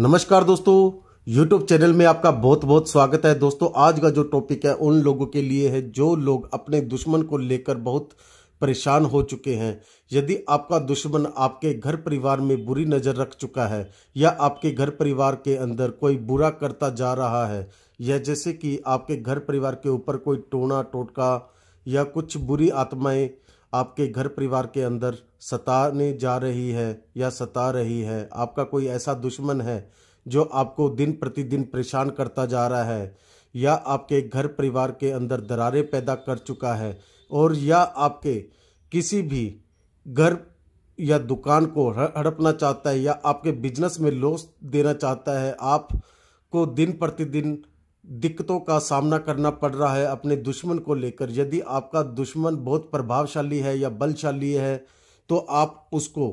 नमस्कार दोस्तों YouTube channel में आपका बहुत बहुत स्वागत है दोस्तों आज का जो टॉपिक है उन लोगों के लिए है जो लोग अपने दुश्मन को लेकर बहुत परेशान हो चुके हैं यदि आपका दुश्मन आपके घर परिवार में बुरी नज़र रख चुका है या आपके घर परिवार के अंदर कोई बुरा करता जा रहा है या जैसे कि आपके घर परिवार के ऊपर कोई टोना टोटका या कुछ बुरी आत्माएं आपके घर परिवार के अंदर सताने जा रही है या सता रही है आपका कोई ऐसा दुश्मन है जो आपको दिन प्रतिदिन परेशान करता जा रहा है या आपके घर परिवार के अंदर दरारें पैदा कर चुका है और या आपके किसी भी घर या दुकान को हड़पना चाहता है या आपके बिजनेस में लॉस देना चाहता है आप को दिन प्रतिदिन दिक्कतों का सामना करना पड़ रहा है अपने दुश्मन को लेकर यदि आपका दुश्मन बहुत प्रभावशाली है या बलशाली है तो आप उसको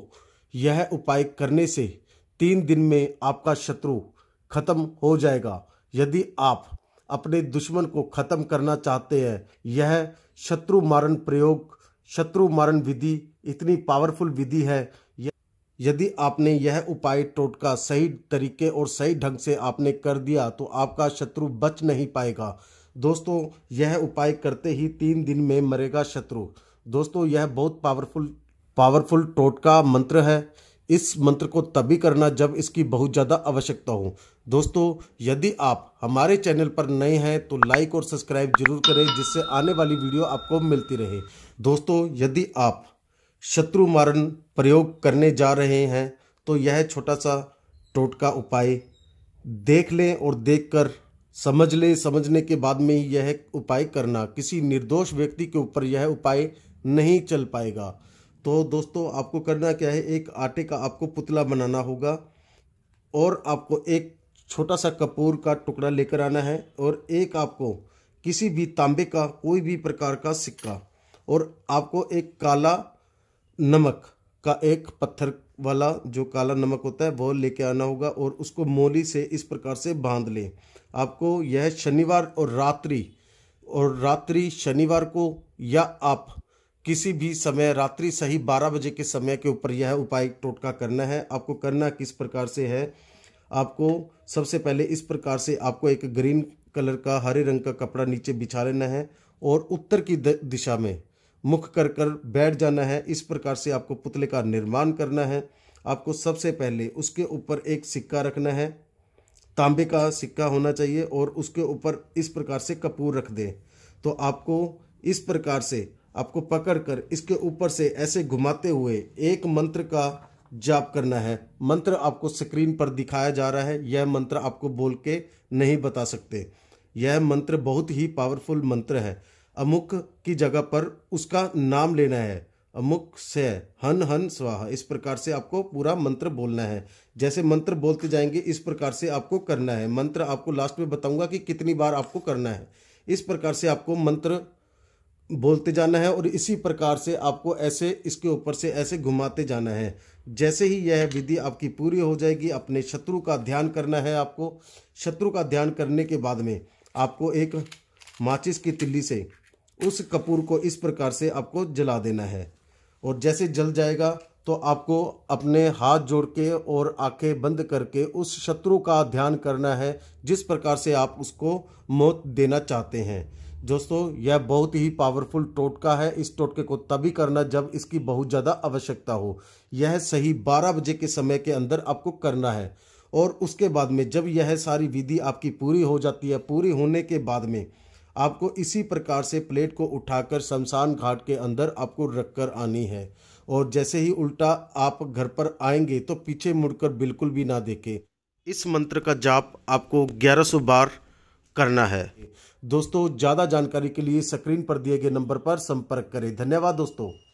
यह उपाय करने से तीन दिन में आपका शत्रु खत्म हो जाएगा यदि आप अपने दुश्मन को खत्म करना चाहते हैं यह शत्रु मारण प्रयोग शत्रु मारण विधि इतनी पावरफुल विधि है यदि आपने यह उपाय टोटका सही तरीके और सही ढंग से आपने कर दिया तो आपका शत्रु बच नहीं पाएगा दोस्तों यह उपाय करते ही तीन दिन में मरेगा शत्रु दोस्तों यह बहुत पावरफुल पावरफुल टोटका मंत्र है इस मंत्र को तभी करना जब इसकी बहुत ज़्यादा आवश्यकता हो दोस्तों यदि आप हमारे चैनल पर नए हैं तो लाइक और सब्सक्राइब जरूर करें जिससे आने वाली वीडियो आपको मिलती रहे दोस्तों यदि आप शत्रु मारण प्रयोग करने जा रहे हैं तो यह छोटा सा टोटका उपाय देख लें और देखकर समझ लें समझने के बाद में ही यह उपाय करना किसी निर्दोष व्यक्ति के ऊपर यह उपाय नहीं चल पाएगा तो दोस्तों आपको करना क्या है एक आटे का आपको पुतला बनाना होगा और आपको एक छोटा सा कपूर का टुकड़ा लेकर आना है और एक आपको किसी भी तांबे का कोई भी प्रकार का सिक्का और आपको एक काला नमक का एक पत्थर वाला जो काला नमक होता है वह लेके आना होगा और उसको मोली से इस प्रकार से बांध लें आपको यह शनिवार और रात्रि और रात्रि शनिवार को या आप किसी भी समय रात्रि सही 12 बजे के समय के ऊपर यह उपाय टोटका करना है आपको करना किस प्रकार से है आपको सबसे पहले इस प्रकार से आपको एक ग्रीन कलर का हरे रंग का कपड़ा नीचे बिछा लेना है और उत्तर की दिशा में मुख कर कर बैठ जाना है इस प्रकार से आपको पुतले का निर्माण करना है आपको सबसे पहले उसके ऊपर एक सिक्का रखना है तांबे का सिक्का होना चाहिए और उसके ऊपर इस प्रकार से कपूर रख दें तो आपको इस प्रकार से आपको पकड़ कर इसके ऊपर से ऐसे घुमाते हुए एक मंत्र का जाप करना है मंत्र आपको स्क्रीन पर दिखाया जा रहा है यह मंत्र आपको बोल के नहीं बता सकते यह मंत्र बहुत ही पावरफुल मंत्र है अमुक की जगह पर उसका नाम लेना है अमुक से हन हन स्वाहा इस प्रकार से आपको पूरा मंत्र बोलना है जैसे मंत्र बोलते जाएंगे इस प्रकार से आपको करना है मंत्र आपको लास्ट में बताऊंगा कि कितनी बार आपको करना है इस प्रकार से आपको मंत्र बोलते जाना है और इसी प्रकार से आपको ऐसे इसके ऊपर से ऐसे घुमाते जाना है जैसे ही यह विधि आपकी पूरी हो जाएगी अपने शत्रु का ध्यान करना है आपको शत्रु का ध्यान करने के बाद में आपको एक माचिस की तिल्ली से उस कपूर को इस प्रकार से आपको जला देना है और जैसे जल जाएगा तो आपको अपने हाथ जोड़ के और आंखें बंद करके उस शत्रु का ध्यान करना है जिस प्रकार से आप उसको मौत देना चाहते हैं दोस्तों यह बहुत ही पावरफुल टोटका है इस टोटके को तभी करना जब इसकी बहुत ज़्यादा आवश्यकता हो यह सही 12 बजे के समय के अंदर आपको करना है और उसके बाद में जब यह सारी विधि आपकी पूरी हो जाती है पूरी होने के बाद में आपको इसी प्रकार से प्लेट को उठाकर शमशान घाट के अंदर आपको रख कर आनी है और जैसे ही उल्टा आप घर पर आएंगे तो पीछे मुड़कर बिल्कुल भी ना देखें इस मंत्र का जाप आपको 1100 बार करना है दोस्तों ज़्यादा जानकारी के लिए स्क्रीन पर दिए गए नंबर पर संपर्क करें धन्यवाद दोस्तों